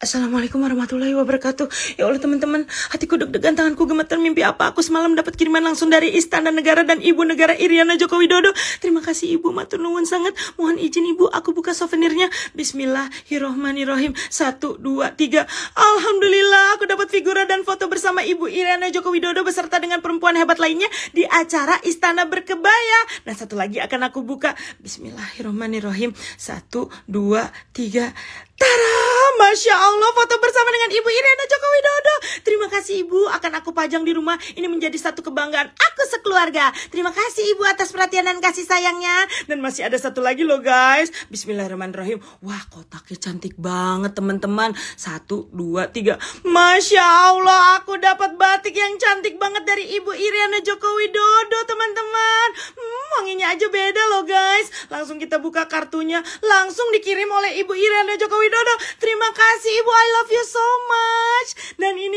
Assalamualaikum warahmatullahi wabarakatuh. Ya Allah teman-teman, hatiku deg-degan, tanganku gemetar mimpi apa? Aku semalam dapat kiriman langsung dari Istana Negara dan Ibu Negara Iriana Joko Widodo. Terima kasih Ibu, matur nuwun sangat. Mohon izin Ibu, aku buka souvenirnya. Bismillahirrohmanirrohim. Satu, dua, tiga. Alhamdulillah, aku dapat figura dan foto bersama Ibu Iriana Joko Widodo beserta dengan perempuan hebat lainnya di acara Istana Berkebaya. Nah, satu lagi akan aku buka. Bismillahirrohmanirrohim. Satu, dua, tiga. Tara, Masya Allah. não the. akan aku pajang di rumah. Ini menjadi satu kebanggaan aku sekeluarga. Terima kasih Ibu atas perhatian dan kasih sayangnya. Dan masih ada satu lagi loh guys. Bismillahirrahmanirrahim. Wah kotaknya cantik banget teman-teman. Satu, dua, tiga. Masya Allah aku dapat batik yang cantik banget dari Ibu Iriana Joko Widodo teman-teman. Hmm, wanginya aja beda loh guys. Langsung kita buka kartunya. Langsung dikirim oleh Ibu Iriana Joko Widodo. Terima kasih Ibu I love you so much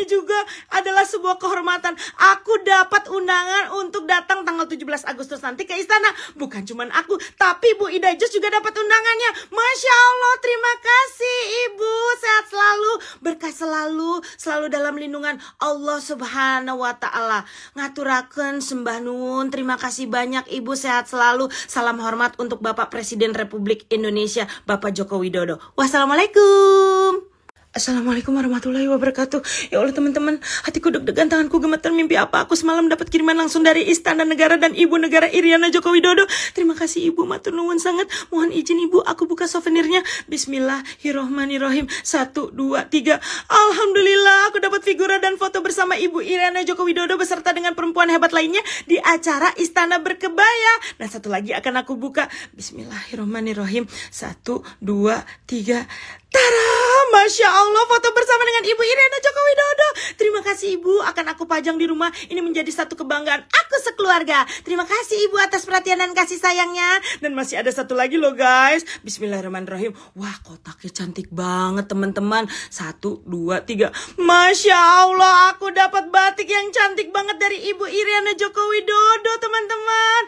juga adalah sebuah kehormatan. Aku dapat undangan untuk datang tanggal 17 Agustus nanti ke istana. Bukan cuman aku, tapi Bu Ida Jus juga dapat undangannya. Masya Allah, terima kasih Ibu. Sehat selalu, berkah selalu, selalu dalam lindungan Allah Subhanahu wa taala. Ngaturaken sembah nun, Terima kasih banyak Ibu sehat selalu. Salam hormat untuk Bapak Presiden Republik Indonesia, Bapak Joko Widodo. Wassalamualaikum. Assalamualaikum warahmatullahi wabarakatuh. Ya Allah teman-teman, hatiku deg-degan, tanganku gemetar mimpi apa? Aku semalam dapat kiriman langsung dari Istana Negara dan Ibu Negara Iriana Joko Widodo. Terima kasih Ibu, matur nuwun sangat. Mohon izin Ibu, aku buka souvenirnya. Bismillahirrohmanirrohim. Satu, dua, tiga. Alhamdulillah, aku dapat figura dan foto bersama Ibu Iriana Joko Widodo beserta dengan perempuan hebat lainnya di acara Istana Berkebaya. Nah, satu lagi akan aku buka. Bismillahirrohmanirrohim. Satu, dua, tiga. Tara! Masya Allah, foto bersama dengan Ibu Irina Joko Widodo. Terima kasih Ibu, akan aku pajang di rumah. Ini menjadi satu kebanggaan aku sekeluarga. Terima kasih Ibu atas perhatian dan kasih sayangnya. Dan masih ada satu lagi loh guys. Bismillahirrahmanirrahim. Wah, kotaknya cantik banget teman-teman. Satu, dua, tiga. Masya Allah, aku dapat batik yang cantik banget dari Ibu Irina Joko Widodo teman-teman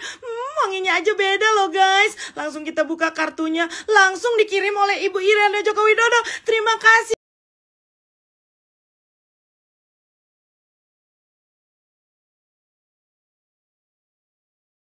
wanginya aja beda loh guys. Langsung kita buka kartunya, langsung dikirim oleh Ibu Iryana Joko Widodo. Terima kasih.